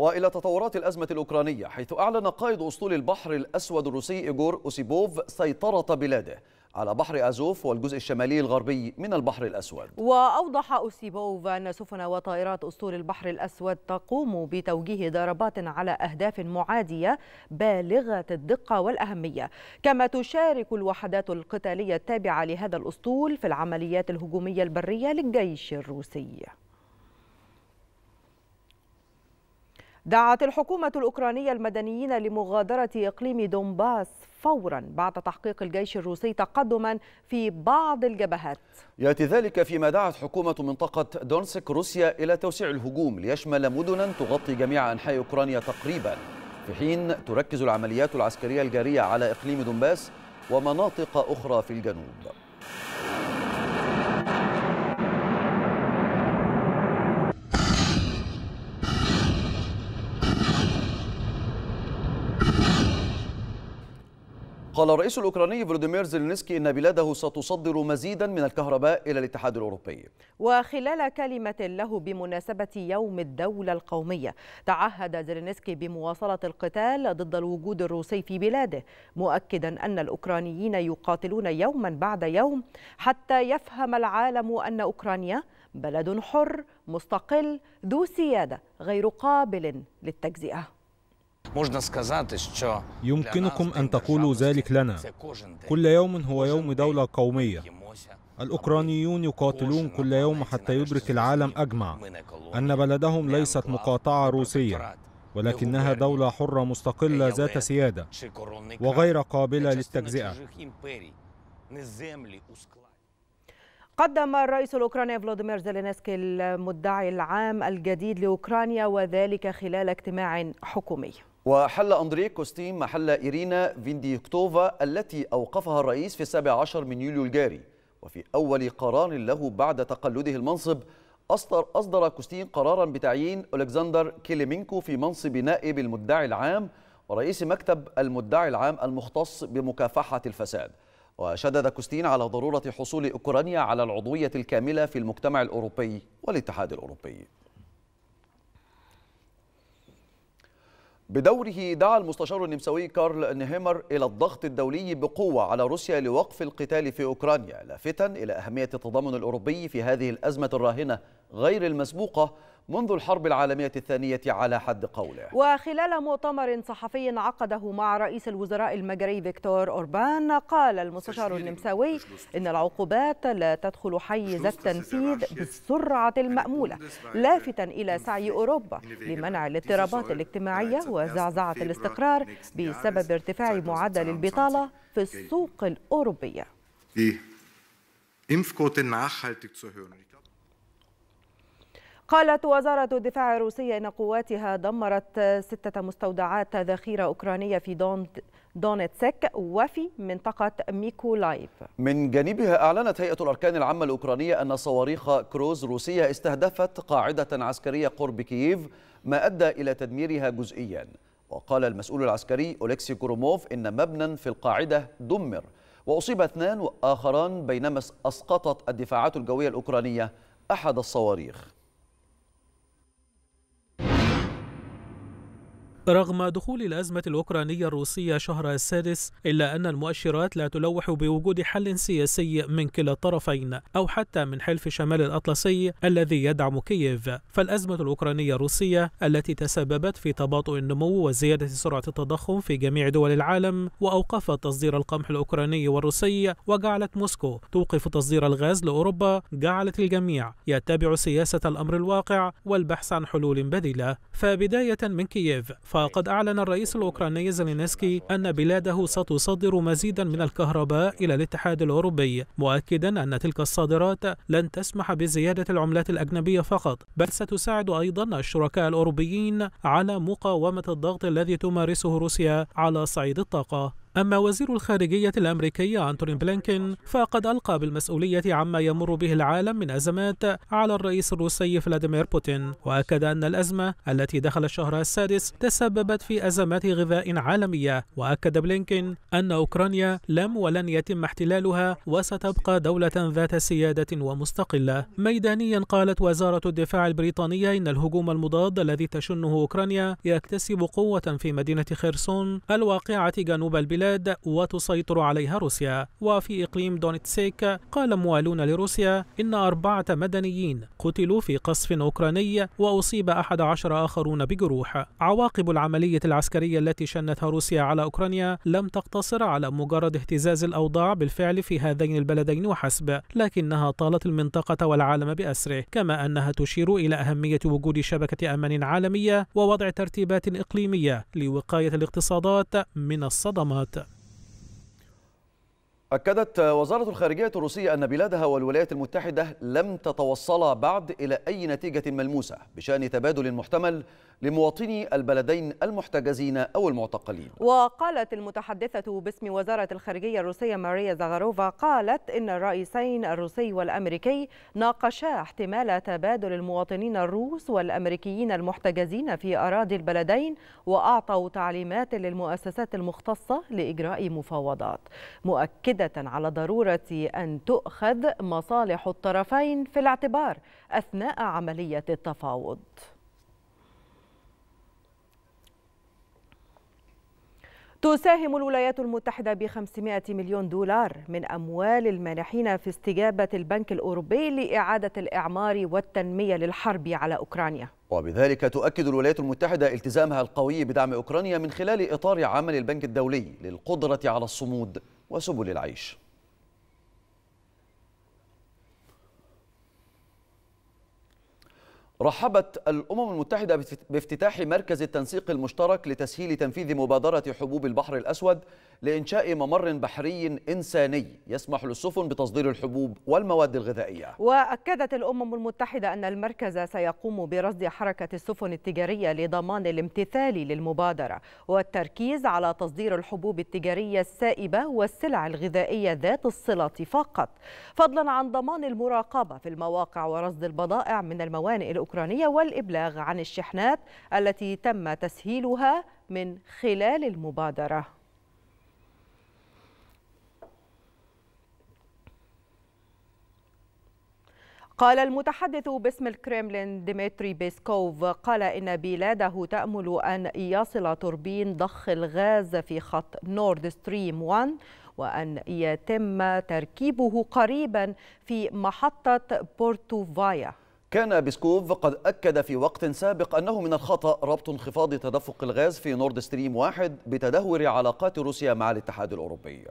والى تطورات الازمه الاوكرانيه حيث اعلن قائد اسطول البحر الاسود الروسي ايغور اوسيبوف سيطره بلاده على بحر أزوف والجزء الشمالي الغربي من البحر الأسود وأوضح أوسيبوف أن سفن وطائرات أسطول البحر الأسود تقوم بتوجيه ضربات على أهداف معادية بالغة الدقة والأهمية كما تشارك الوحدات القتالية التابعة لهذا الأسطول في العمليات الهجومية البرية للجيش الروسي دعت الحكومة الأوكرانية المدنيين لمغادرة إقليم دونباس فورا بعد تحقيق الجيش الروسي تقدما في بعض الجبهات يأتي ذلك فيما دعت حكومة منطقة دونسك روسيا إلى توسيع الهجوم ليشمل مدنا تغطي جميع أنحاء أوكرانيا تقريبا في حين تركز العمليات العسكرية الجارية على إقليم دونباس ومناطق أخرى في الجنوب قال الرئيس الأوكراني فلوديمير زيلينسكي إن بلاده ستصدر مزيدا من الكهرباء إلى الاتحاد الأوروبي وخلال كلمة له بمناسبة يوم الدولة القومية تعهد زيلينسكي بمواصلة القتال ضد الوجود الروسي في بلاده مؤكدا أن الأوكرانيين يقاتلون يوما بعد يوم حتى يفهم العالم أن أوكرانيا بلد حر مستقل ذو سيادة غير قابل للتجزئة يمكنكم أن تقولوا ذلك لنا كل يوم هو يوم دولة قومية الأوكرانيون يقاتلون كل يوم حتى يدرك العالم أجمع أن بلدهم ليست مقاطعة روسية ولكنها دولة حرة مستقلة ذات سيادة وغير قابلة للتجزئة قدم الرئيس الأوكراني فلاديمير زيلينسكي المدعي العام الجديد لأوكرانيا وذلك خلال اجتماع حكومي وحل أندري كوستين محل إيرينا فينديكتوفا التي أوقفها الرئيس في السابع عشر من يوليو الجاري وفي أول قرار له بعد تقلده المنصب أصدر, أصدر كوستين قرارا بتعيين ألكسندر كيليمينكو في منصب نائب المدعي العام ورئيس مكتب المدعي العام المختص بمكافحة الفساد وشدد كوستين على ضرورة حصول أوكرانيا على العضوية الكاملة في المجتمع الأوروبي والاتحاد الأوروبي بدوره دعا المستشار النمساوي كارل نهيمر إلى الضغط الدولي بقوة على روسيا لوقف القتال في أوكرانيا لافتا إلى أهمية التضامن الأوروبي في هذه الأزمة الراهنة غير المسبوقة منذ الحرب العالمية الثانية على حد قوله وخلال مؤتمر صحفي عقده مع رئيس الوزراء المجري فيكتور أوربان قال المستشار النمساوي إن العقوبات لا تدخل حيز التنفيذ بالسرعة المأمولة لافتا إلى سعي أوروبا لمنع الاضطرابات الاجتماعية وزعزعة الاستقرار بسبب ارتفاع معدل البطالة في السوق الأوروبية. قالت وزارة الدفاع الروسية إن قواتها دمرت ستة مستودعات ذخيرة أوكرانية في دونتسك وفي منطقة ميكولايف من جانبها أعلنت هيئة الأركان العامة الأوكرانية أن صواريخ كروز روسية استهدفت قاعدة عسكرية قرب كييف ما أدى إلى تدميرها جزئيا وقال المسؤول العسكري أوليكسي كوروموف إن مبنى في القاعدة دمر وأصيب اثنان وآخران بينما أسقطت الدفاعات الجوية الأوكرانية أحد الصواريخ رغم دخول الأزمة الأوكرانية الروسية شهر السادس إلا أن المؤشرات لا تلوح بوجود حل سياسي من كلا الطرفين أو حتى من حلف شمال الأطلسي الذي يدعم كييف فالأزمة الأوكرانية الروسية التي تسببت في تباطؤ النمو وزيادة سرعة التضخم في جميع دول العالم وأوقفت تصدير القمح الأوكراني والروسي وجعلت موسكو توقف تصدير الغاز لأوروبا جعلت الجميع يتبع سياسة الأمر الواقع والبحث عن حلول بديلة فبداية من كييف فقد أعلن الرئيس الأوكراني زيلينسكي أن بلاده ستصدر مزيدا من الكهرباء إلى الاتحاد الأوروبي مؤكدا أن تلك الصادرات لن تسمح بزيادة العملات الأجنبية فقط بل ستساعد أيضا الشركاء الأوروبيين على مقاومة الضغط الذي تمارسه روسيا على صعيد الطاقة أما وزير الخارجية الأمريكي أنتوني بلينكين فقد ألقى بالمسؤولية عما يمر به العالم من أزمات على الرئيس الروسي فلاديمير بوتين وأكد أن الأزمة التي دخل الشهر السادس تسببت في أزمات غذاء عالمية وأكد بلينكين أن أوكرانيا لم ولن يتم احتلالها وستبقى دولة ذات سيادة ومستقلة ميدانيا قالت وزارة الدفاع البريطانية إن الهجوم المضاد الذي تشنه أوكرانيا يكتسب قوة في مدينة خرسون الواقعة جنوب البلاد البلاد وتسيطر عليها روسيا وفي إقليم دونيتسيك قال موالون لروسيا إن أربعة مدنيين قتلوا في قصف أوكراني وأصيب أحد عشر آخرون بجروح عواقب العملية العسكرية التي شنتها روسيا على أوكرانيا لم تقتصر على مجرد اهتزاز الأوضاع بالفعل في هذين البلدين وحسب لكنها طالت المنطقة والعالم بأسره كما أنها تشير إلى أهمية وجود شبكة أمن عالمية ووضع ترتيبات إقليمية لوقاية الاقتصادات من الصدمات أكدت وزارة الخارجية الروسية أن بلادها والولايات المتحدة لم تتوصلا بعد إلى أي نتيجة ملموسة بشأن تبادل محتمل لمواطني البلدين المحتجزين أو المعتقلين وقالت المتحدثة باسم وزارة الخارجية الروسية ماريا زغاروفا قالت إن الرئيسين الروسي والأمريكي ناقشا احتمال تبادل المواطنين الروس والأمريكيين المحتجزين في أراضي البلدين وأعطوا تعليمات للمؤسسات المختصة لإجراء مفاوضات مؤكدة مؤكدة على ضرورة أن تؤخذ مصالح الطرفين في الاعتبار أثناء عملية التفاوض تساهم الولايات المتحدة ب 500 مليون دولار من أموال المانحين في استجابة البنك الأوروبي لإعادة الإعمار والتنمية للحرب على أوكرانيا وبذلك تؤكد الولايات المتحدة التزامها القوي بدعم أوكرانيا من خلال إطار عمل البنك الدولي للقدرة على الصمود وسبل العيش رحبت الأمم المتحدة بافتتاح مركز التنسيق المشترك لتسهيل تنفيذ مبادرة حبوب البحر الأسود لإنشاء ممر بحري إنساني يسمح للسفن بتصدير الحبوب والمواد الغذائية وأكدت الأمم المتحدة أن المركز سيقوم برصد حركة السفن التجارية لضمان الامتثال للمبادرة والتركيز على تصدير الحبوب التجارية السائبة والسلع الغذائية ذات الصلة فقط فضلا عن ضمان المراقبة في المواقع ورصد البضائع من الموانئ الأوكرانية الأوكرانية والإبلاغ عن الشحنات التي تم تسهيلها من خلال المبادرة قال المتحدث باسم الكرملين ديمتري بيسكوف قال إن بلاده تأمل أن يصل توربين ضخ الغاز في خط نورد ستريم 1 وأن يتم تركيبه قريبا في محطة بورتوفايا كان بيسكوف قد أكد في وقت سابق أنه من الخطأ ربط انخفاض تدفق الغاز في نورد ستريم واحد بتدهور علاقات روسيا مع الاتحاد الأوروبي